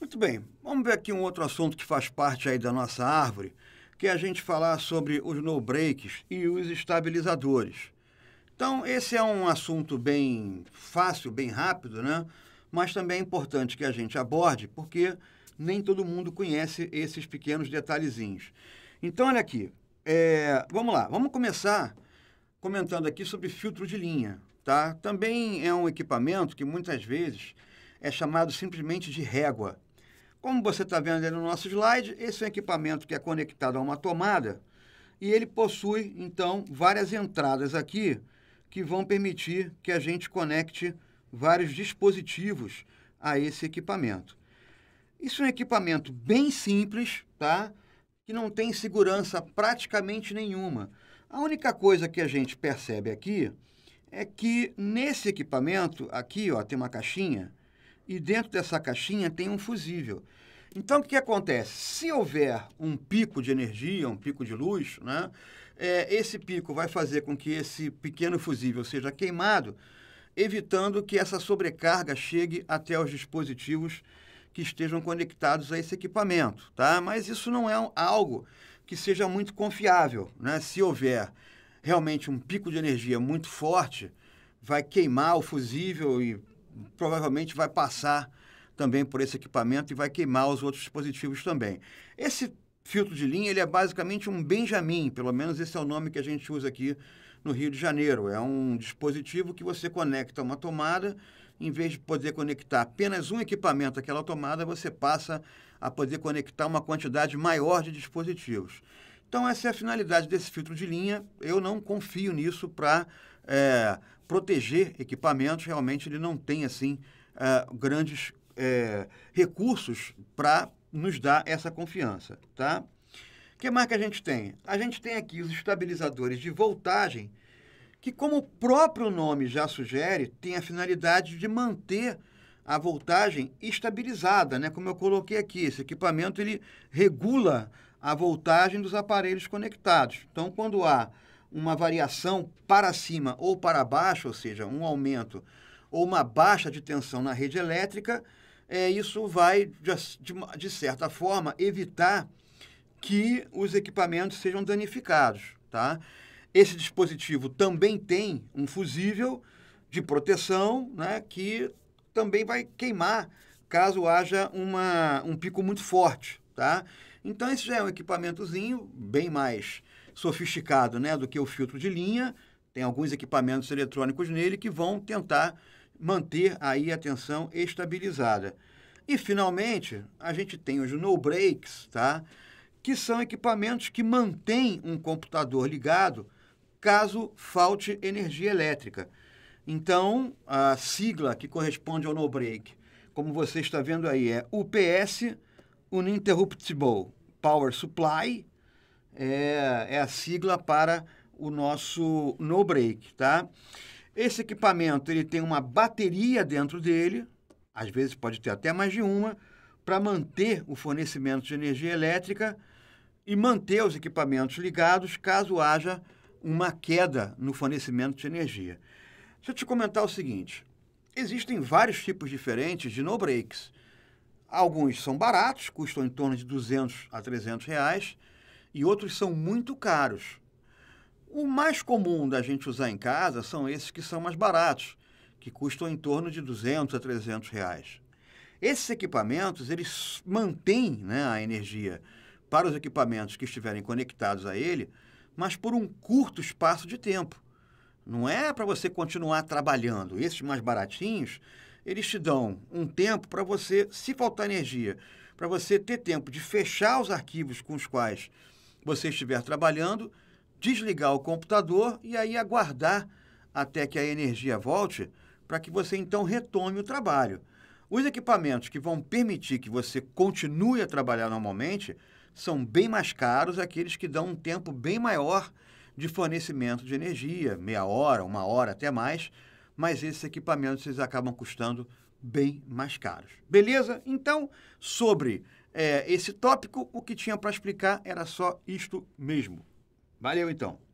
Muito bem, vamos ver aqui um outro assunto que faz parte aí da nossa árvore, que é a gente falar sobre os no breaks e os estabilizadores. Então, esse é um assunto bem fácil, bem rápido, né? Mas também é importante que a gente aborde, porque nem todo mundo conhece esses pequenos detalhezinhos. Então, olha aqui, é, vamos lá, vamos começar comentando aqui sobre filtro de linha, tá? Também é um equipamento que muitas vezes é chamado simplesmente de régua. Como você está vendo aí no nosso slide, esse é um equipamento que é conectado a uma tomada e ele possui, então, várias entradas aqui que vão permitir que a gente conecte vários dispositivos a esse equipamento. Isso é um equipamento bem simples, tá? que não tem segurança praticamente nenhuma. A única coisa que a gente percebe aqui é que nesse equipamento, aqui ó, tem uma caixinha, e dentro dessa caixinha tem um fusível. Então, o que acontece? Se houver um pico de energia, um pico de luz, né, é, esse pico vai fazer com que esse pequeno fusível seja queimado, evitando que essa sobrecarga chegue até os dispositivos que estejam conectados a esse equipamento, tá? Mas isso não é um, algo que seja muito confiável, né? Se houver realmente um pico de energia muito forte, vai queimar o fusível e provavelmente vai passar também por esse equipamento e vai queimar os outros dispositivos também. Esse filtro de linha ele é basicamente um Benjamin, pelo menos esse é o nome que a gente usa aqui no Rio de Janeiro. É um dispositivo que você conecta uma tomada em vez de poder conectar apenas um equipamento àquela tomada, você passa a poder conectar uma quantidade maior de dispositivos. Então, essa é a finalidade desse filtro de linha. Eu não confio nisso para é, proteger equipamentos. Realmente, ele não tem assim é, grandes é, recursos para nos dar essa confiança. Tá? O que mais que a gente tem? A gente tem aqui os estabilizadores de voltagem que, como o próprio nome já sugere, tem a finalidade de manter a voltagem estabilizada, né? Como eu coloquei aqui, esse equipamento ele regula a voltagem dos aparelhos conectados. Então, quando há uma variação para cima ou para baixo, ou seja, um aumento ou uma baixa de tensão na rede elétrica, é, isso vai, de, de, de certa forma, evitar que os equipamentos sejam danificados, tá? Esse dispositivo também tem um fusível de proteção né, que também vai queimar caso haja uma, um pico muito forte. Tá? Então, esse já é um equipamentozinho bem mais sofisticado né, do que o filtro de linha. Tem alguns equipamentos eletrônicos nele que vão tentar manter aí a tensão estabilizada. E, finalmente, a gente tem os no breaks, tá? que são equipamentos que mantêm um computador ligado caso falte energia elétrica. Então, a sigla que corresponde ao no-break, como você está vendo aí, é UPS Uninterruptible Power Supply, é, é a sigla para o nosso no-break, tá? Esse equipamento, ele tem uma bateria dentro dele, às vezes pode ter até mais de uma, para manter o fornecimento de energia elétrica e manter os equipamentos ligados caso haja uma queda no fornecimento de energia. Deixa eu te comentar o seguinte: existem vários tipos diferentes de no-breaks. Alguns são baratos, custam em torno de 200 a 300 reais, e outros são muito caros. O mais comum da gente usar em casa são esses que são mais baratos, que custam em torno de 200 a 300 reais. Esses equipamentos, eles mantêm né, a energia. Para os equipamentos que estiverem conectados a ele, mas por um curto espaço de tempo. Não é para você continuar trabalhando. Esses mais baratinhos, eles te dão um tempo para você, se faltar energia, para você ter tempo de fechar os arquivos com os quais você estiver trabalhando, desligar o computador e aí aguardar até que a energia volte para que você então retome o trabalho. Os equipamentos que vão permitir que você continue a trabalhar normalmente são bem mais caros aqueles que dão um tempo bem maior de fornecimento de energia, meia hora, uma hora até mais, mas esses equipamentos eles acabam custando bem mais caros. Beleza? Então, sobre é, esse tópico, o que tinha para explicar era só isto mesmo. Valeu então!